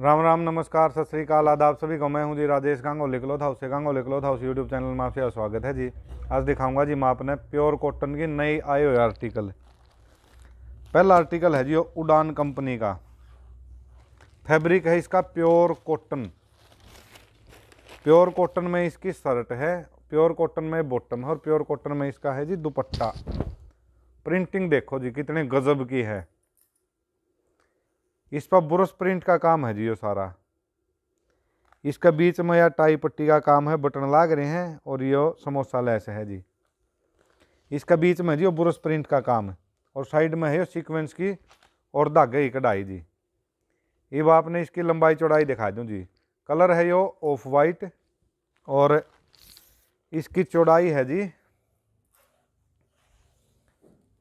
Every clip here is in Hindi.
राम राम नमस्कार सत श्रीकाल आदाब सभी को मैं हूं जी राजेश गांगोली क्लोथ हाउस से गांगोली था हाउस यूट्यूब चैनल में आपसे स्वागत है जी आज दिखाऊंगा जी मैं आपने प्योर कॉटन की नई आए हुए आर्टिकल पहला आर्टिकल है जी उड़ान कंपनी का फैब्रिक है इसका प्योर कॉटन प्योर कॉटन में इसकी शर्ट है प्योर कॉटन में बॉटम है और प्योर कॉटन में इसका है जी दुपट्टा प्रिंटिंग देखो जी कितने गजब की है इस पर ब्रश प्रिंट का काम है जी यो सारा इसका बीच में या टाई पट्टी का काम है बटन लाग रहे हैं और यो समोसा लैस है जी इसका बीच में जी वो ब्रश प्रिंट का काम है और साइड में है यो सीक्वेंस की और धागे की कढ़ाई जी अब आपने इसकी लंबाई चौड़ाई दिखा दूँ जी कलर है यो ऑफ वाइट और इसकी चौड़ाई है जी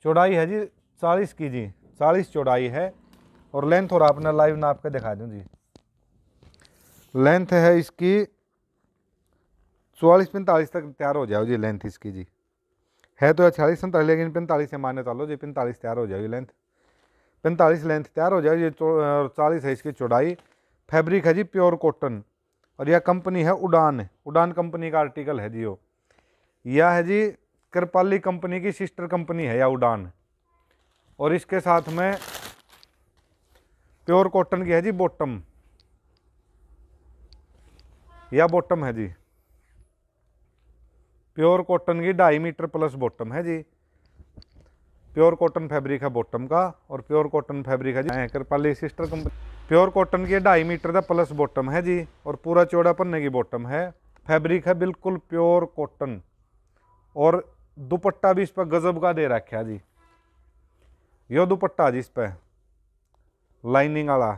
चौड़ाई है जी चालीस की जी चालीस चौड़ाई है और लेंथ और आपने लाइव नाप के दिखा दूँ जी लेंथ है इसकी चौवालीस पैंतालीस तक तैयार हो जाओ जी लेंथ इसकी जी है तो छियालीस सैंतालीस लेकिन पैंतालीस से माने चलो जी पैंतालीस तैयार हो जाएगी लेंथ पैंतालीस लेंथ तैयार हो जाएगी और चालीस है इसकी चौड़ाई फैब्रिक है जी प्योर कॉटन और यह कंपनी है उड़ान उड़ान कंपनी का आर्टिकल है जी वो यह है जी कृपाली कंपनी की सिस्टर कंपनी है या उड़ान और इसके साथ में प्योर कॉटन की है जी बॉटम या बॉटम है जी प्योर कॉटन की ढाई मीटर प्लस बॉटम है जी प्योर कॉटन फैब्रिक है बॉटम का और प्योर कॉटन फैब्रिक है जी Kripali sister company pure cotton की ढाई मीटर का प्लस बॉटम है जी और पूरा चौड़ा पन्ने की बॉटम है फैब्रिक है बिल्कुल प्योर कॉटन और दुपट्टा भी इस पर गजब का दे रखा है जी यो दुपट्टा जी इस पर लाइनिंग वाला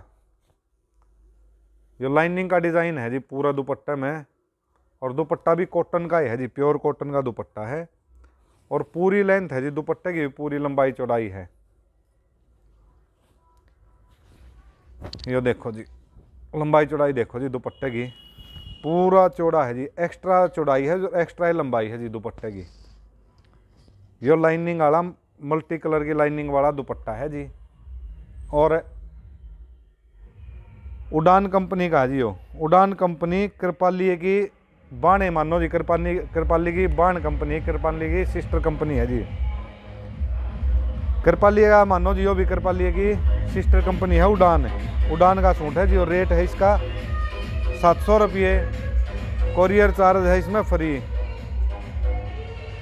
ये लाइनिंग का डिज़ाइन है जी पूरा दुपट्टा में और दुपट्टा भी कॉटन का ही है जी प्योर कॉटन का दुपट्टा है और पूरी लेंथ है जी दुपट्टे की पूरी लंबाई चौड़ाई है यो देखो जी लंबाई चौड़ाई देखो जी दुपट्टे की पूरा चौड़ा है जी एक्स्ट्रा चौड़ाई है जो एक्स्ट्रा ही लंबाई है जी दुपट्टे की यो लाइनिंग वाला मल्टी कलर की लाइनिंग वाला दुपट्टा है जी और उड़ान कंपनी का जी हो उड़ान कंपनी कृपाली की बाणे मानो जी कृपाली कृपाली की बाण कंपनी कृपाली की सिस्टर कंपनी है जी कृपाली का मानो जी भी कृपाली की सिस्टर कंपनी है उड़ान उड़ान का सूट है जी और रेट है इसका सात सौ रुपये कोरियर चार्ज है इसमें फ्री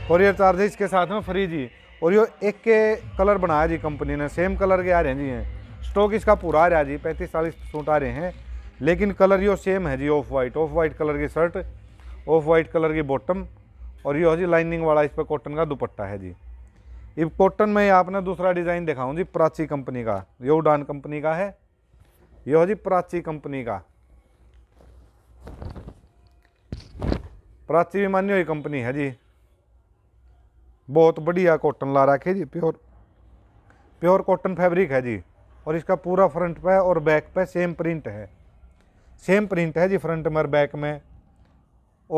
कोरियर चार्ज है इसके साथ में फ्री जी और यो एक के कलर बनाया जी कंपनी ने सेम कलर के आ रहे हैं जी हैं स्टॉक इसका पूरा आ रहा जी पैंतीस चालीस सूट आ रहे हैं लेकिन कलर यो सेम है जी off white off white colour की शर्ट ऑफ वाइट कलर की बॉटम और ये हो जी लाइनिंग वाला इस पर कॉटन का दुपट्टा है जी इब कॉटन में आपने दूसरा डिज़ाइन दिखाऊँ जी प्राची कंपनी का यो कंपनी का है ये जी प्राची कंपनी का प्राची भी मान्य हुई कंपनी है जी बहुत बढ़िया कॉटन ला रखे जी प्योर प्योर कॉटन फैब्रिक है जी और इसका पूरा फ्रंट पे और बैक पे सेम प्रिंट है सेम प्रिंट है जी फ्रंट में और बैक में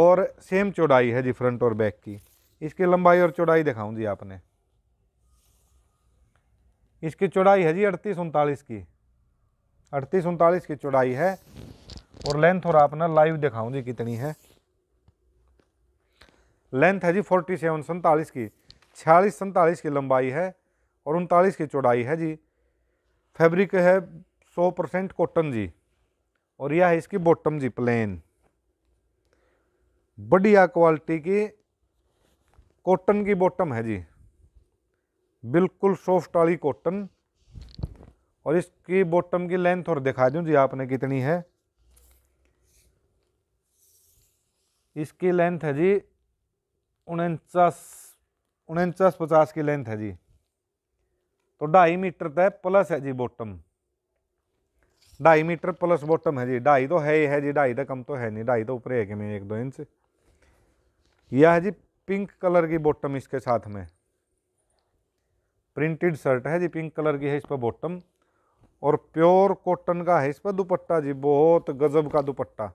और सेम चौड़ाई है जी फ्रंट और बैक की इसकी लंबाई और चौड़ाई दिखाऊँ जी आपने इसकी चौड़ाई है जी अड़तीस उनतालीस की अड़तीस उनतालीस की चौड़ाई है और लेंथ और आपने लाइव दिखाऊँ जी कितनी है लेंथ है जी फोर्टी सेवन सैंतालीस की छियालीस सैंतालीस की लंबाई है और उनतालीस की चौड़ाई है जी फैब्रिक है 100 परसेंट कॉटन जी और यह है इसकी बॉटम जी प्लेन बढ़िया क्वालिटी की कॉटन की बॉटम है जी बिल्कुल सॉफ्ट वाली कॉटन और इसकी बॉटम की लेंथ और दिखा दूं जी आपने कितनी है इसकी लेंथ है जी उनचास उनचास पचास की लेंथ है जी तो ढाई मीटर तय प्लस है जी बोटम ढाई मीटर प्लस बोटम है जी ढाई तो है ही है जी ढाई तो कम तो है नहीं ढाई तो ऊपर है कि मैं एक दो इंच यह है जी पिंक कलर की बोटम इसके साथ में प्रिंटेड शर्ट है जी पिंक कलर की है इस पर बोटम और प्योर कॉटन का है इस पर दुपट्टा जी बहुत गजब का दुपट्टा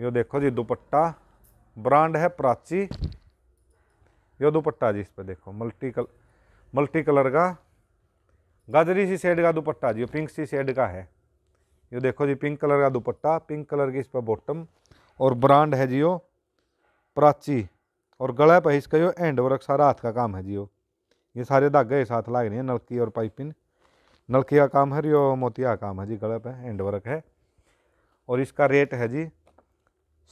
यो देखो जी दुपट्टा ब्रांड है प्राची यो दुपट्टा जी इस पर देखो मल्टी कलर मल्टी कलर का गाजरी सी शेड का दुपट्टा जी पिंक सी शेड का है ये देखो जी पिंक कलर का दुपट्टा पिंक कलर की इस पर बॉटम और ब्रांड है जियो प्राची और गला पर इसका जो एंड वर्क सारा हाथ का काम है जियो ये सारे धागे साथ लाग रहे हैं नलकी और पाइपिंग नलकी का काम है रियो मोतिया का काम है जी गले पे हैंड वर्क है और इसका रेट है जी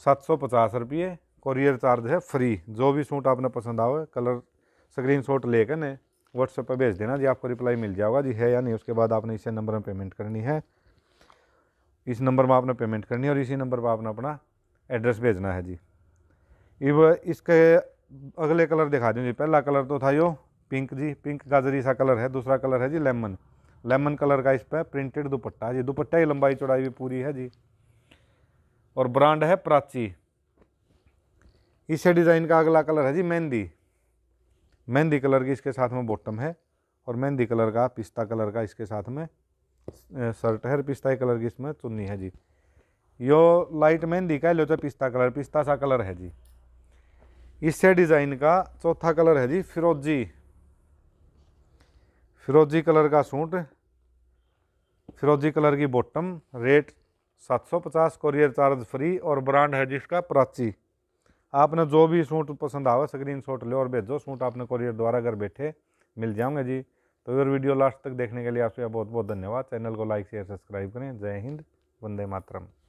सात सौ पचास रुपये कोरियर चार्ज है फ्री जो भी सूट आपने पसंद आवे कलर स्क्रीन शॉट लेकर ने व्हाट्सएप पर भेज देना जी आपको रिप्लाई मिल जाएगा जी है या नहीं उसके बाद आपने इसे नंबर में पेमेंट करनी है इस नंबर में आपने पेमेंट करनी है और इसी नंबर पर आपने अपना एड्रेस भेजना है जी इव इसके अगले कलर दिखा दूँ जी पहला कलर तो था यो पिंक जी पिंक गाजरी सा कलर है दूसरा कलर है जी लेमन लेमन कलर का इस पर प्रिंटेड दुपट्टा है जी दुपट्टा की लंबाई चौड़ाई भी पूरी है जी और ब्रांड है प्राची इसे डिज़ाइन का अगला कलर है जी मेहंदी मेहंदी कलर की इसके साथ में बॉटम है और मेहंदी कलर का पिस्ता कलर का इसके साथ में शर्ट है पिस्ता कलर की इसमें चुन्नी है जी यो लाइट मेहंदी का लो तो पिस्ता कलर पिस्ता सा कलर है जी इससे डिज़ाइन का चौथा कलर है जी फिरोजी फिरोजी कलर का सूट फिरोजी कलर की bottom rate 750 courier charge free और ब्रांड है जिसका प्राची आपने जो भी सूट पसंद आवे स्क्रीन शॉट लो और भेजो सूट आपने कोरियर द्वारा घर बैठे मिल जाओगे जी तो ये वीडियो लास्ट तक देखने के लिए आपसे बहुत बहुत धन्यवाद चैनल को लाइक शेयर सब्सक्राइब करें जय हिंद वंदे मातरम